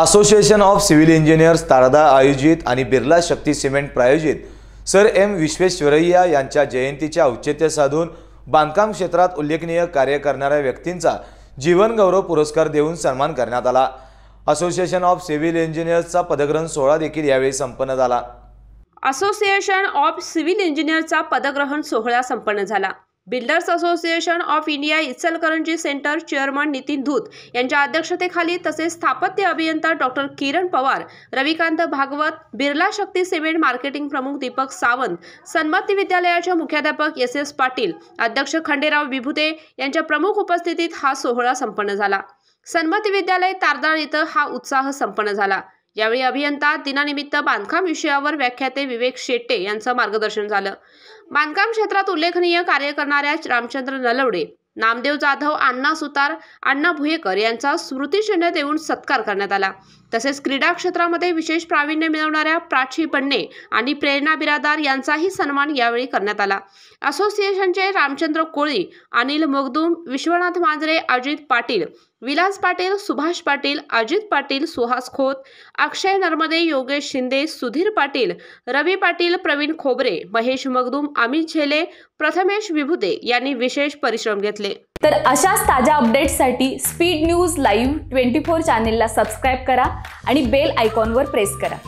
association of civil engineers तारदा आयोजित आणि बिर्ला शक्ती सिमेंट प्रायोजित सर एम विश्वेश्वरय्या यांच्या जयंतीच्या औचित्य साधून बांधकाम क्षेत्रात उल्लेखनीय कार्य करणाऱ्या व्यक्तींचा जीवनगौरव पुरस्कार देऊन सन्मान करण्यात आला असोसिएशन ऑफ सिव्हिल इंजिनियर्सचा पदग्रहण सोहळा देखील यावेळी संपन्न झाला असोसिएशन ऑफ सिव्हिल इंजिनियरचा पदग्रहण सोहळा संपन्न झाला builders association of India Ichalkaranji centre chairman Nitin Dhoot यांच्या अध्यक्षतेखाली तसेच स्थापत्य अभियंता doctor Kiran Pawar Ravikant Bhagwat Birla Shakti cement marketing प्रमुख दीपक सावंत सन्मती विद्यालयाच्या मुख्याध्यापक एस एस पाटील अध्यक्ष खंडेराव विभुते यांच्या प्रमुख उपस्थितीत हा सोहळा संपन्न झाला सन्मती विद्यालय तारदाळ इथं हा उत्साह संपन्न झाला यावेळी अभियंता दिनानिमित्त बांधकाम विषयावर व्याख्याते विवेक शेट्टे यांचं मार्गदर्शन झालं बांधकाम क्षेत्रात उल्लेखनीय कार्य करणाऱ्या रामचंद्र नलवडे नामदेव जाधव अण्णा सुतार अण्णा भुयेकर यांचा स्मृतिचिन्ह देऊन सत्कार करण्यात आला तसेच क्रीडा क्षेत्रामध्ये विशेष प्रावीण्य मिळवणाऱ्या प्राची बन्ने आणि प्रेरणा बिरादार यांचाही सन्मान यावेळी करण्यात आला असोसिएशनचे रामचंद्र कोळी अनिल मोगदूम विश्वनाथ मांजरे अजित पाटील विलास पाटील सुभाष पाटील अजित पाटील सुहास खोत अक्षय नर्मदे योगेश शिंदे सुधीर पाटील रवी पाटील प्रवीण खोबरे महेश मगदूम अमित झेले प्रथमेश विभुदे यांनी विशेष परिश्रम घेतले तर अशाच ताज्या अपडेट्ससाठी speed news live twenty four चॅनेलला सबस्क्राईब करा आणि बेल आयकॉनवर प्रेस करा